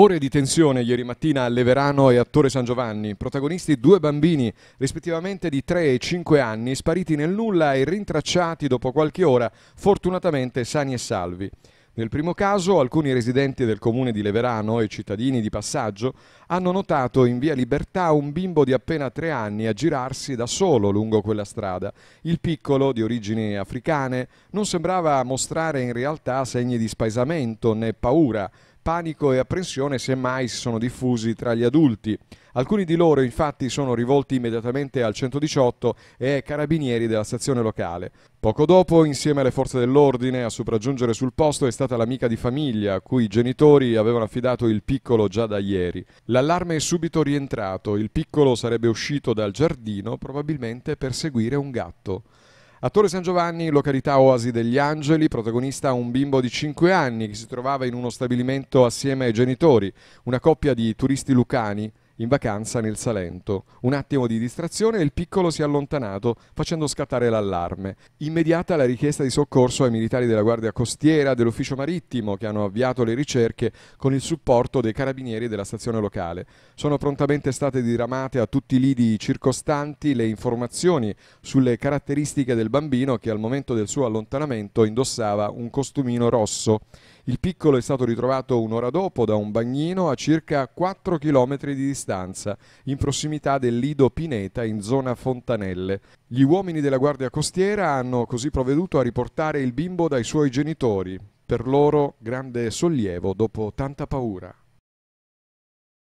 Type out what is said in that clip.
Ore di tensione ieri mattina a Leverano e a Torre San Giovanni, protagonisti due bambini, rispettivamente di 3 e 5 anni, spariti nel nulla e rintracciati dopo qualche ora, fortunatamente sani e salvi. Nel primo caso alcuni residenti del comune di Leverano e cittadini di passaggio hanno notato in via Libertà un bimbo di appena tre anni a girarsi da solo lungo quella strada. Il piccolo, di origini africane, non sembrava mostrare in realtà segni di spaesamento né paura, panico e apprensione semmai si sono diffusi tra gli adulti. Alcuni di loro infatti sono rivolti immediatamente al 118 e ai carabinieri della stazione locale. Poco dopo, insieme alle forze dell'ordine, a sopraggiungere sul posto è stata l'amica di famiglia, a cui i genitori avevano affidato il piccolo già da ieri. L'allarme è subito rientrato, il piccolo sarebbe uscito dal giardino probabilmente per seguire un gatto. A Torre San Giovanni, località Oasi degli Angeli, protagonista un bimbo di 5 anni che si trovava in uno stabilimento assieme ai genitori, una coppia di turisti lucani in vacanza nel Salento. Un attimo di distrazione e il piccolo si è allontanato facendo scattare l'allarme. Immediata la richiesta di soccorso ai militari della Guardia Costiera, dell'Ufficio Marittimo che hanno avviato le ricerche con il supporto dei carabinieri della stazione locale. Sono prontamente state diramate a tutti i lidi circostanti le informazioni sulle caratteristiche del bambino che al momento del suo allontanamento indossava un costumino rosso il piccolo è stato ritrovato un'ora dopo da un bagnino a circa 4 km di distanza, in prossimità del lido Pineta in zona Fontanelle. Gli uomini della Guardia Costiera hanno così provveduto a riportare il bimbo dai suoi genitori. Per loro grande sollievo dopo tanta paura.